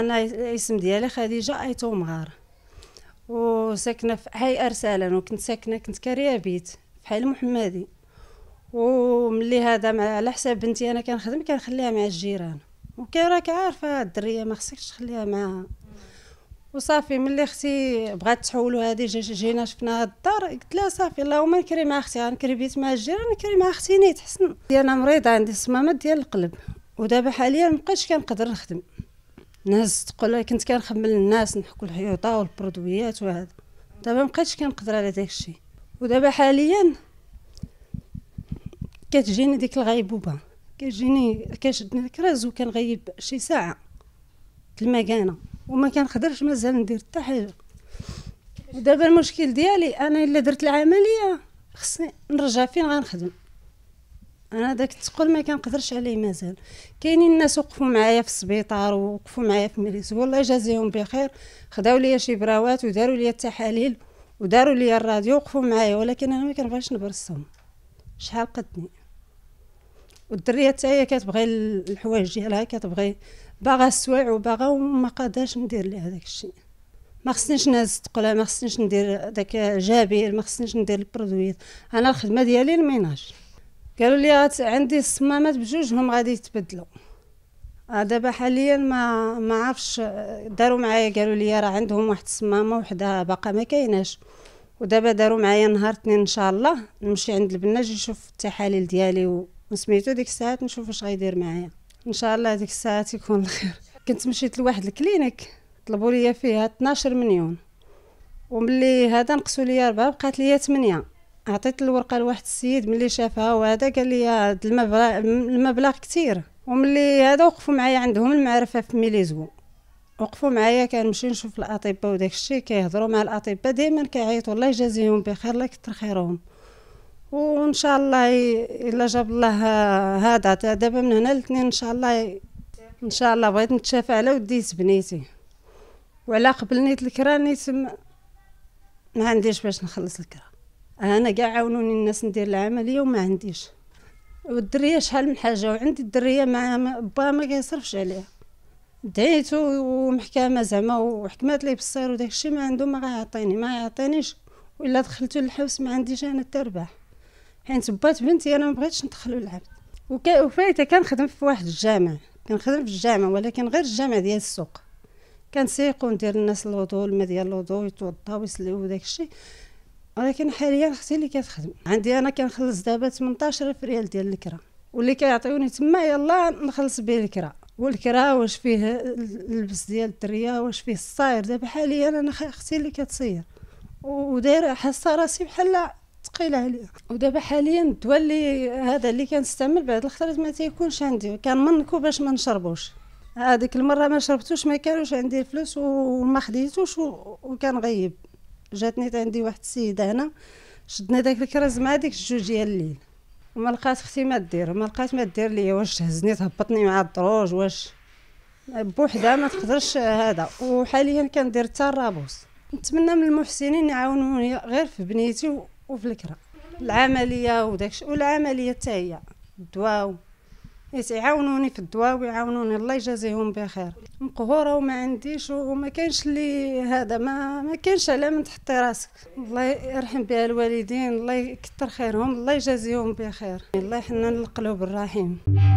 انا الاسم ديالي خديجه ايتو مغار وساكنه في حي ارسالا وكنت ساكنه كنت كاريه بيت في حي المحمدي وملي هذا مع على حساب بنتي انا كنخدم كنخليها مع الجيران وكراك راك عارفه الدريه ما خصكش تخليها معاها وصافي ملي اختي بغات تحولوا هذه جينا شفنا هاد الدار قلت لها صافي اللهم نكري مع اختي غنكري بيت مع الجيران نكري مع اختي نيت حسن انا مريضه عندي صمامات ديال القلب ودابا حاليا مبقيتش كنقدر نخدم ناس تقول كنت كنخمل الناس نحكو الحيوطه والبرودويات وهذا دابا مبقيتش كنقدر على داكشي ودابا حاليا كتجيني ديك الغيبوبه كتجيني كنشدني الكراز وكنغيب شي ساعه المكانه وما كنقدرش مازال ندير حتى حاجه ودابا المشكل ديالي انا الا درت العمليه خصني نرجع فين غنخدم انا داك التقل ما كنقدرش عليه مازال كاينين الناس وقفوا معايا في السبيطار ووقفوا معايا في مليس والله جازيهم بخير خداو ليا شي براوات وداروا ليا التحاليل وداروا ليا الراديو وقفوا معايا ولكن انا ما كنبغيش نبرسهم شحال قدني والدريه حتى هي كتبغي الحوايج ديالها كتبغي باغا السوايع وباغا وما قاداش ندير لها داك الشيء ما خصنيش نهز الثقله ما خصنيش ندير داك جابيل ما خصنيش ندير البرودويات انا الخدمه ديالي الميناج قالوا لي عندي الصمامات بجوجهم غادي يتبدلوا آه، دابا حاليا ما ما عرفش داروا معايا قالوا لي راه عندهم واحد الصمامه وحده باقا ما كايناش ودابا داروا معايا نهار اثنين ان شاء الله نمشي عند البناج نشوف التحاليل ديالي وسميتو ديك الساعات نشوف واش غيدير معايا ان شاء الله ديك الساعات يكون الخير كنت مشيت لواحد الكلينيك طلبوا لي فيها 12 مليون وملي هذا نقصوا لي 4 بقات لي 8 عطيت الورقه لواحد السيد ملي شافها وهذا قال لي هذا آه، المبلغ المبلغ كثير وملي هذا وقفوا معايا عندهم المعرفه في ميليزو وقفوا معايا كنمشي نشوف الاطباء وداك الشيء كيهضروا مع الاطباء دائما كيعيطوا الله يجازيهم بخير الله يكثر خيرهم وان شاء الله الا جاب الله هذا دابا من هنا الاثنين ان شاء الله ان شاء الله بغيت نتشافى على وديت بنيتي وعلى قبل نيت الكرا نيت ما عنديش باش نخلص الكرا انا كاع عاونوني الناس ندير العمليه وما عنديش والدريه شحال من حاجه وعندي الدريه مع با ما كيصرفش عليها دعيتو ومحكمه زعما وحكمات لي بالصير وداك الشيء ما عنده ما غيعطيني ما يعطينيش ولا دخلتو للحبس ما عنديش انا التربح حيت بات بنتي انا ما بغيتش ندخلو العبد وفايته كنخدم في واحد الجامع كنخدم في الجامع ولكن غير الجامع ديال السوق كنسيق وندير الناس الوضوء الماء ديال الوضوء يتوضاو ويصليو وداك الشيء ولكن حاليا اختي اللي كتخدم عندي انا كنخلص دابا 18 ريال ديال الكرا واللي كيعطيوني تما يلا نخلص به الكرا والكرا واش فيه اللبس ديال الدريه واش فيه الصاير دابا حاليا انا اختي اللي كتصير ودايره حاسه راسي بحال ثقيله عليا ودابا حاليا الدواء اللي هذا اللي كنستعمل بعد الخطرات ما تيكونش عندي كنمنكو باش ما نشربوش هذيك المره ما شربتوش ما كانوش عندي الفلوس وما خديتوش وكان غيب جاتني عندي واحد السيده هنا شدنا داك الكراز مع ديك الجوج ديال الليل وما لقات اختي ما دير ما لقات ما دير ليا واش تهزني تهبطني مع الدروج واش بوحدها ما تقدرش هذا وحاليا كندير حتى الرابوس نتمنى من المحسنين يعاونوني غير في بنيتي وفي الكرا العمليه وداكشي والعمليه حتى هي الدواء يعاونوني في الدواء ويعاونوني الله يجازيهم بخير مقهوره وما عنديش وما كانش لي هذا ما ما كانش على من تحطي راسك الله يرحم بها الوالدين الله يكثر خيرهم الله يجازيهم بخير الله يحنن القلوب الرحيم